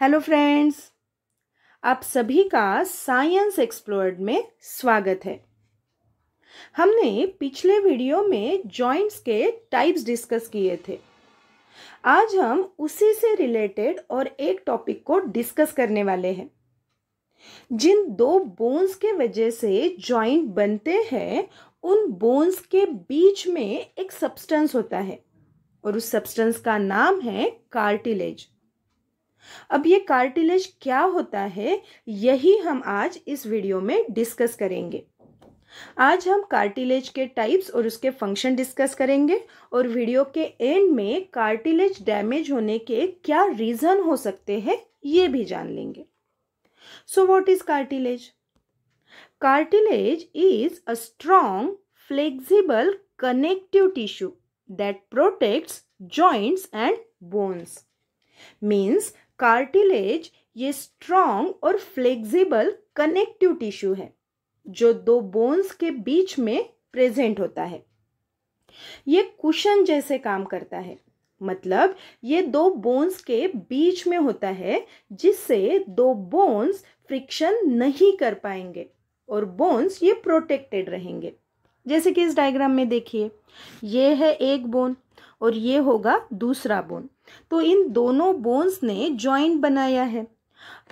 Hello friends आप सभी का साइंस एक्सप्लोर्ड में स्वागत है हमने पिछले वीडियो में जॉइंट्स के टाइप्स डिस्कस किए थे आज हम उसी से रिलेटेड और एक टॉपिक को डिस्कस करने वाले हैं जिन दो बोन्स के वजह से जॉइंट बनते हैं उन बोन्स के बीच में एक सब्सटेंस होता है और उस सब्सटेंस का नाम है कार्टिलेज अब ये कार्टिलेज क्या होता है यही हम आज इस वीडियो में डिस्कस करेंगे आज हम कार्टिलेज के टाइप्स और उसके फंक्शन डिस्कस करेंगे और वीडियो के एंड में कार्टिलेज डैमेज होने के क्या रीज़न हो सकते हैं ये भी जान लेंगे so what is cartilage cartilage is a strong flexible connective tissue that protects joints and bones means cartilage ये स्ट्रॉन्ग और फ्लेक्सिबल कनेक्टिव टिश्यू है जो दो बोन्स के बीच में प्रेजेंट होता है ये कुशन जैसे काम करता है मतलब ये दो बोन्स के बीच में होता है जिससे दो बोन्स फ्रिक्शन नहीं कर पाएंगे और बोन्स ये प्रोटेक्टेड रहेंगे जैसे कि इस डायग्राम में देखिए ये है एक बोन और ये होगा दूसरा बोन तो इन दोनों बोन्स ने जॉइंट बनाया है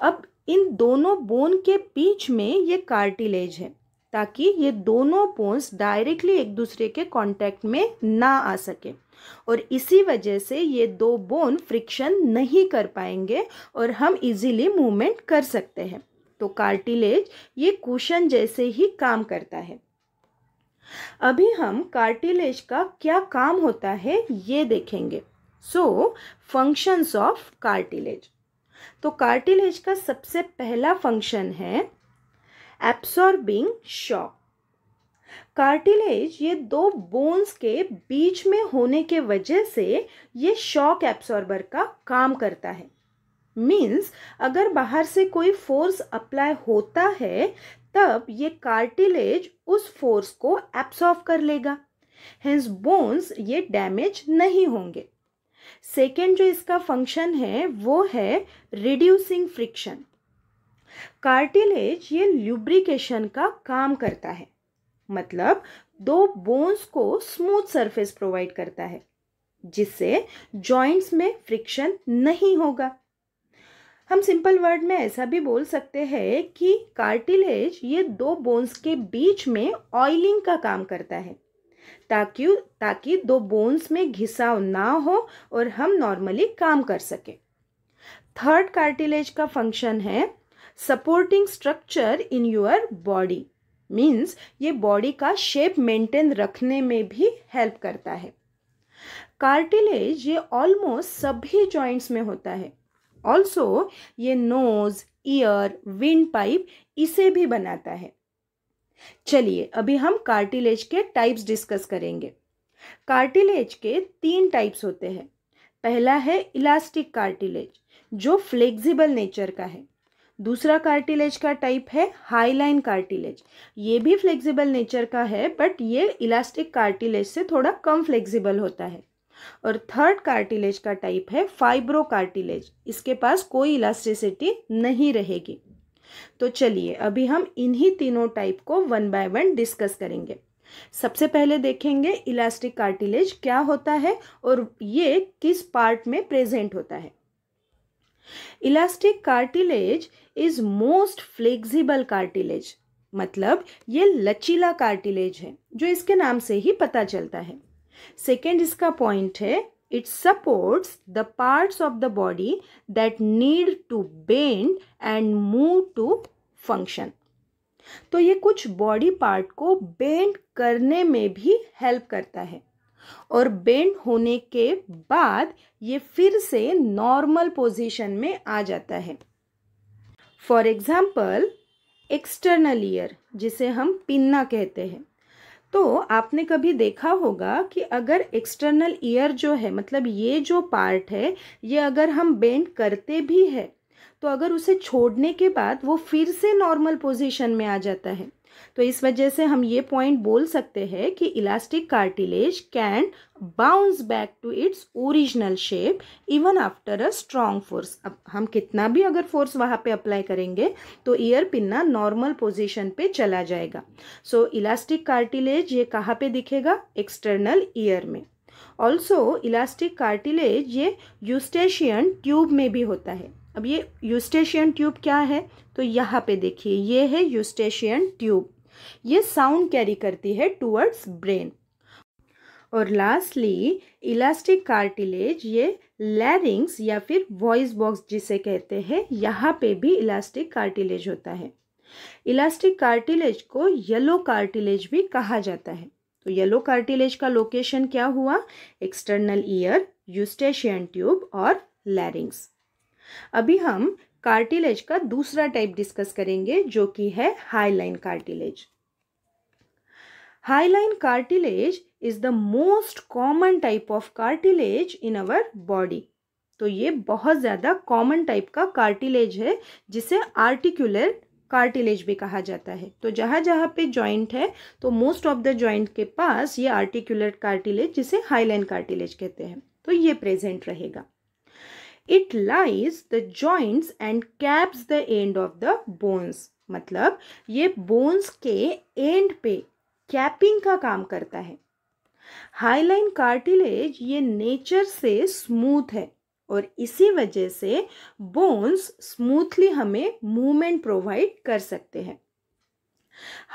अब इन दोनों बोन के बीच में ये कार्टिलेज है ताकि ये दोनों बोन्स डायरेक्टली एक दूसरे के कांटेक्ट में ना आ सके और इसी वजह से ये दो बोन फ्रिक्शन नहीं कर पाएंगे और हम इजीली मूवमेंट कर सकते हैं तो कार्टिलेज ये कुशन जैसे ही काम करता है अभी हम कार्टिलेज का क्या काम होता है ये देखेंगे सो फंक्शंस ऑफ कार्टिलेज तो कार्टिलेज का सबसे पहला फंक्शन है एब्सॉर्बिंग शॉक कार्टिलेज ये दो बोन्स के बीच में होने के वजह से ये शॉक एब्सॉर्बर का काम करता है मीन्स अगर बाहर से कोई फोर्स अप्लाई होता है तब ये कार्टिलेज उस फोर्स को एब्सॉर्व कर लेगा हेंस बोन्स ये डैमेज नहीं होंगे सेकेंड जो इसका फंक्शन है वो है रिड्यूसिंग फ्रिक्शन कार्टिलेज ये ल्यूब्रिकेशन का काम करता है मतलब दो बोन्स को स्मूथ सरफेस प्रोवाइड करता है जिससे जॉइंट्स में फ्रिक्शन नहीं होगा हम सिंपल वर्ड में ऐसा भी बोल सकते हैं कि कार्टिलेज ये दो बोन्स के बीच में ऑयलिंग का काम करता है ताकि ताकि दो बोन्स में घिसाव ना हो और हम नॉर्मली काम कर सकें थर्ड कार्टिलेज का फंक्शन है supporting structure in your body means ये बॉडी का शेप मेंटेन रखने में भी हेल्प करता है कार्टिलेज ये ऑलमोस्ट सभी जॉइंट्स में होता है ऑल्सो ये नोज ईयर विंड पाइप इसे भी बनाता है चलिए अभी हम कार्टिलेज के टाइप्स डिस्कस करेंगे कार्टिलेज के तीन टाइप्स होते हैं पहला है इलास्टिक कार्टिलेज जो फ्लेक्सिबल नेचर का है दूसरा कार्टिलेज का टाइप है हाईलाइन कार्टिलेज ये भी फ्लेक्सिबल नेचर का है बट ये इलास्टिक कार्टिलेज से थोड़ा कम फ्लेक्सिबल होता है और थर्ड कार्टिलेज का टाइप है फाइब्रो कार्टिलेज इसके पास कोई इलास्टिसिटी नहीं रहेगी तो चलिए अभी हम इन्हीं तीनों टाइप को वन बाय वन डिस्कस करेंगे सबसे पहले देखेंगे इलास्टिक कार्टिलेज क्या होता है और ये किस पार्ट में प्रेजेंट होता है elastic cartilage is most flexible cartilage मतलब ये लचीला कार्टिलेज है जो इसके नाम से ही पता चलता है सेकेंड इसका पॉइंट है It supports the parts of the body that need to bend and move to function. तो ये कुछ बॉडी पार्ट को बेंड करने में भी हेल्प करता है और बेंड होने के बाद ये फिर से नॉर्मल पोजीशन में आ जाता है फॉर एग्जाम्पल एक्सटर्नल ईयर जिसे हम पिन्ना कहते हैं तो आपने कभी देखा होगा कि अगर एक्सटर्नल ईयर जो है मतलब ये जो पार्ट है ये अगर हम बेंड करते भी है तो अगर उसे छोड़ने के बाद वो फिर से नॉर्मल पोजीशन में आ जाता है तो इस वजह से हम ये पॉइंट बोल सकते हैं कि elastic cartilage can bounce back to its original shape even after a strong force अब हम कितना भी अगर फोर्स वहाँ पे अप्लाई करेंगे तो ईयर पिन्ना नॉर्मल पोजीशन पे चला जाएगा सो इलास्टिक कार्टिलेज ये कहाँ पे दिखेगा एक्सटर्नल ईयर में ऑल्सो इलास्टिक कार्टिलेज ये यूस्टेशियन ट्यूब में भी होता है अब ये यूस्टेशियन ट्यूब क्या है तो यहाँ पे देखिए ये है यूस्टेशियन ट्यूब ये साउंड कैरी करती है टूवर्ड्स ब्रेन और लास्टली इलास्टिक कार्टिलेज ये लैरिंग्स या फिर वॉइस बॉक्स जिसे कहते हैं यहाँ पे भी इलास्टिक कार्टिलेज होता है इलास्टिक कार्टिलेज को येलो कार्टिलेज भी कहा जाता है तो येलो कार्टिलेज का लोकेशन क्या हुआ एक्सटर्नल ईयर यूस्टेशियन ट्यूब और लैरिंग्स अभी हम कार्टिलेज का दूसरा टाइप डिस्कस करेंगे जो कि है hyaline cartilage hyaline cartilage is the most common type of cartilage in our body तो ये बहुत ज़्यादा कॉमन टाइप का कार्टिलेज है जिसे आर्टिकुलर कार्टिलेज भी कहा जाता है तो जहाँ जहाँ पे जॉइंट है तो मोस्ट ऑफ द जॉइंट के पास ये आर्टिकुलर कार्टिलेज जिसे हाईलाइन कार्टिलेज कहते हैं तो ये प्रेजेंट रहेगा it lies the joints and caps the end of the bones मतलब ये बोन्स के एंड पे कैपिंग का काम करता है हाईलाइन कार्टिलेज ये नेचर से स्मूथ है और इसी वजह से बोन्स स्मूथली हमें मूवमेंट प्रोवाइड कर सकते हैं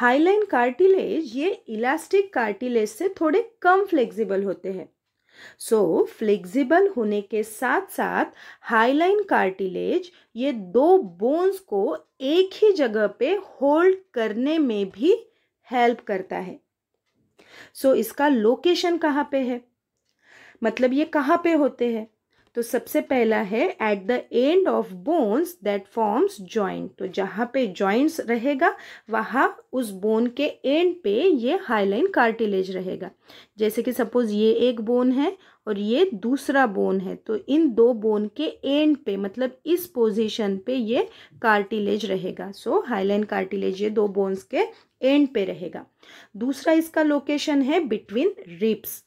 हाईलाइन कार्टिलेज ये इलास्टिक कार्टिलेज से थोड़े कम फ्लेक्सिबल होते हैं सो so, फ्लेक्सिबल होने के साथ साथ हाईलाइन कार्टिलेज ये दो बोन्स को एक ही जगह पे होल्ड करने में भी हेल्प करता है सो so, इसका लोकेशन कहाँ पे है मतलब ये कहाँ पे होते हैं तो सबसे पहला है at the end of bones that forms joint तो जहाँ पे जॉइंट्स रहेगा वहाँ उस बोन के एंड पे ये हाईलाइन कार्टिलेज रहेगा जैसे कि सपोज ये एक बोन है और ये दूसरा बोन है तो इन दो बोन के एंड पे मतलब इस पोजीशन पे ये कार्टिलेज रहेगा सो हाईलाइन कार्टिलेज ये दो बोन्स के एंड पे रहेगा दूसरा इसका लोकेशन है बिटवीन रिब्स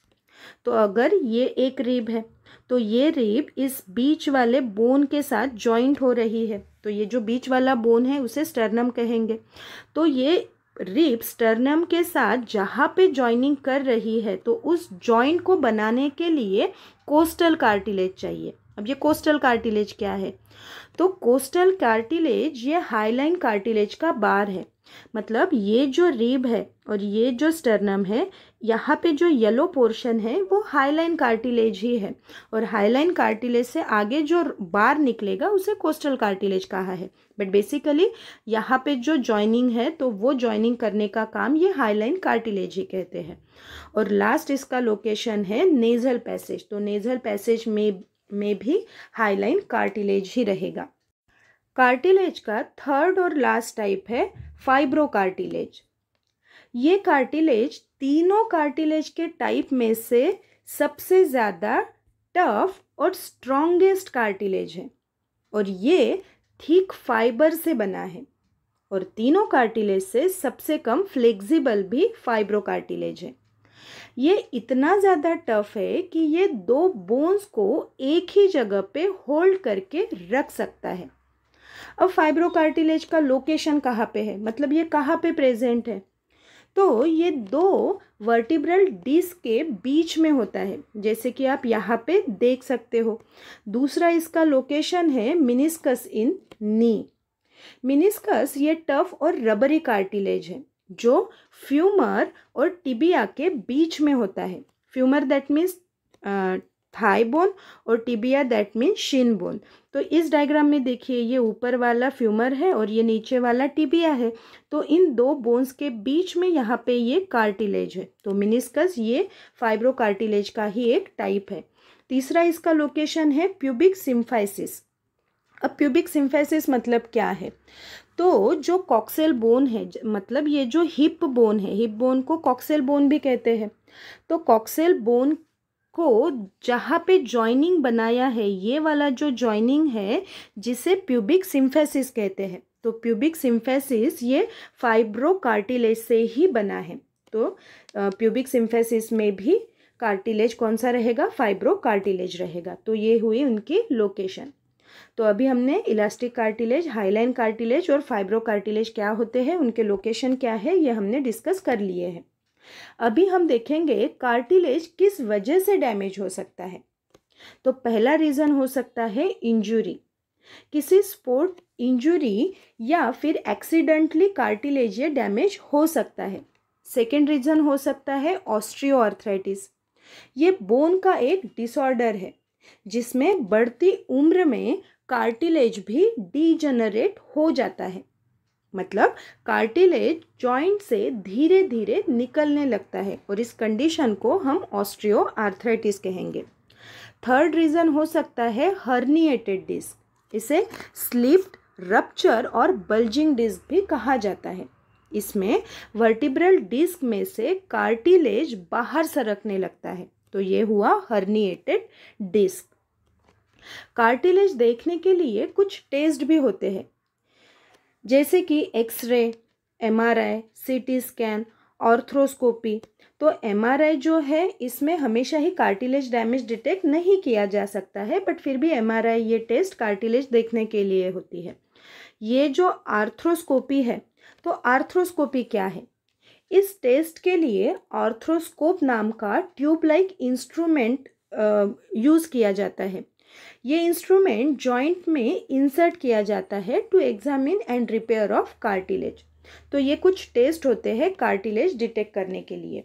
तो अगर ये एक रिब है तो ये रिब इस बीच वाले बोन के साथ जॉइंट हो रही है तो ये जो बीच वाला बोन है उसे स्टर्नम कहेंगे तो ये रिब स्टर्नम के साथ जहाँ पे जॉइनिंग कर रही है तो उस जॉइंट को बनाने के लिए कोस्टल कार्टिलेज चाहिए अब ये कोस्टल कार्टिलेज क्या है तो कोस्टल कार्टिलेज ये हाईलाइन कार्टिलेज का बार है मतलब ये जो रीब है और ये जो स्टर्नम है यहाँ पे जो येलो पोर्शन है वो हाईलाइन कार्टिलेज ही है और हाईलाइन कार्टिलेज से आगे जो बार निकलेगा उसे कोस्टल कार्टिलेज कहा है बट बेसिकली यहाँ पे जो जॉइनिंग है तो वो जॉइनिंग करने का काम ये हाईलाइन कार्टिलेज ही कहते हैं और लास्ट इसका लोकेशन है नेजल पैसेज तो नेजल पैसेज में में भी हाईलाइन कार्टिलेज ही रहेगा कार्टिलेज का थर्ड और लास्ट टाइप है फाइब्रो कार्टिलेज ये कार्टिलेज तीनों कार्टिलेज के टाइप में से सबसे ज़्यादा टफ और स्ट्रॉन्गेस्ट कार्टिलेज है और ये थीक फाइबर से बना है और तीनों कार्टिलेज से सबसे कम फ्लेक्सिबल भी फाइब्रो कार्टिलेज है ये इतना ज़्यादा टफ है कि ये दो बोन्स को एक ही जगह पे होल्ड करके रख सकता है अब फाइब्रोकार्टिलेज का लोकेशन कहाँ पे है मतलब ये कहाँ पे प्रेजेंट है तो ये दो वर्टिब्रल डिस्क के बीच में होता है जैसे कि आप यहाँ पे देख सकते हो दूसरा इसका लोकेशन है मिनिस्कस इन नी मिनिस्कस ये टफ और रबरी कार्टिलेज है जो फ्यूमर और टिबिया के बीच में होता है femur that means thigh bone और tibia that means shin bone तो इस डायग्राम में देखिए ये ऊपर वाला फ्यूमर है और ये नीचे वाला टिबिया है तो इन दो बोन्स के बीच में यहाँ पे ये कार्टिलेज है तो मिनिस्कस ये फाइब्रो कार्टिलेज का ही एक टाइप है तीसरा इसका लोकेशन है प्यूबिक सिम्फाइसिस अब प्यूबिक सिम्फाइसिस मतलब क्या है तो जो कॉक्सेल बोन है मतलब ये जो हिप बोन है हिप बोन को कॉक्सेल बोन भी कहते हैं तो कॉक्सेल बोन को जहाँ पे जॉइनिंग बनाया है ये वाला जो जॉइनिंग है जिसे प्यूबिक सिम्फेसिस कहते हैं तो प्यूबिक सिम्फेसिस ये फाइब्रो कार्टिलेज से ही बना है तो प्यूबिक सिम्फेसिस में भी कार्टिलेज कौन सा रहेगा फाइब्रो कार्टिलेज रहेगा तो ये हुई उनकी लोकेशन तो अभी हमने इलास्टिक कार्टिलेज हाईलाइन कार्टिलेज और फाइब्रो कार्टिलेज क्या होते हैं उनके लोकेशन क्या है ये हमने डिस्कस कर लिए हैं अभी हम देखेंगे कार्टिलेज किस वजह से डैमेज हो सकता है तो पहला रीज़न हो सकता है इंजुरी किसी स्पोर्ट इंजुरी या फिर एक्सीडेंटली कार्टिलेज डैमेज हो सकता है सेकेंड रीज़न हो सकता है ऑस्ट्रियो ये बोन का एक डिसऑर्डर है जिसमें बढ़ती उम्र में कार्टिलेज भी डीजनरेट हो जाता है मतलब कार्टिलेज जॉइंट से धीरे धीरे निकलने लगता है और इस कंडीशन को हम ऑस्ट्रियो आर्थराइटिस कहेंगे थर्ड रीज़न हो सकता है हर्नीटेड डिस्क इसे स्लिप्ड रप्चर और बल्जिंग डिस्क भी कहा जाता है इसमें वर्टिब्रल डिस्क में से कार्टिलेज बाहर सरकने लगता है तो ये हुआ हर्निएटेड डिस्क कार्टिलेज देखने के लिए कुछ टेस्ट भी होते हैं जैसे कि X-ray MRI CT scan arthroscopy तो एमआरआई जो है इसमें हमेशा ही कार्टिलेज डैमेज डिटेक्ट नहीं किया जा सकता है बट फिर भी एमआरआई ये टेस्ट कार्टिलेज देखने के लिए होती है ये जो आर्थ्रोस्कोपी है तो आर्थ्रोस्कोपी क्या है इस टेस्ट के लिए ऑर्थ्रोस्कोप नाम का ट्यूब लाइक इंस्ट्रूमेंट यूज़ किया जाता है ये इंस्ट्रूमेंट जॉइंट में इंसर्ट किया जाता है to examine and repair of cartilage तो ये कुछ टेस्ट होते हैं कार्टिलेज डिटेक्ट करने के लिए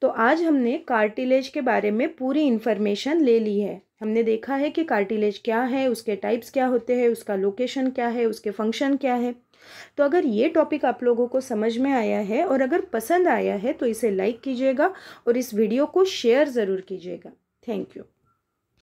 तो आज हमने कार्टिलेज के बारे में पूरी इन्फॉर्मेशन ले ली है हमने देखा है कि कार्टिलेज क्या है उसके टाइप्स क्या होते हैं उसका लोकेशन क्या है उसके फंक्शन क्या है तो अगर ये टॉपिक आप लोगों को समझ में आया है और अगर पसंद आया है तो इसे लाइक कीजिएगा और इस वीडियो को शेयर ज़रूर कीजिएगा थैंक यू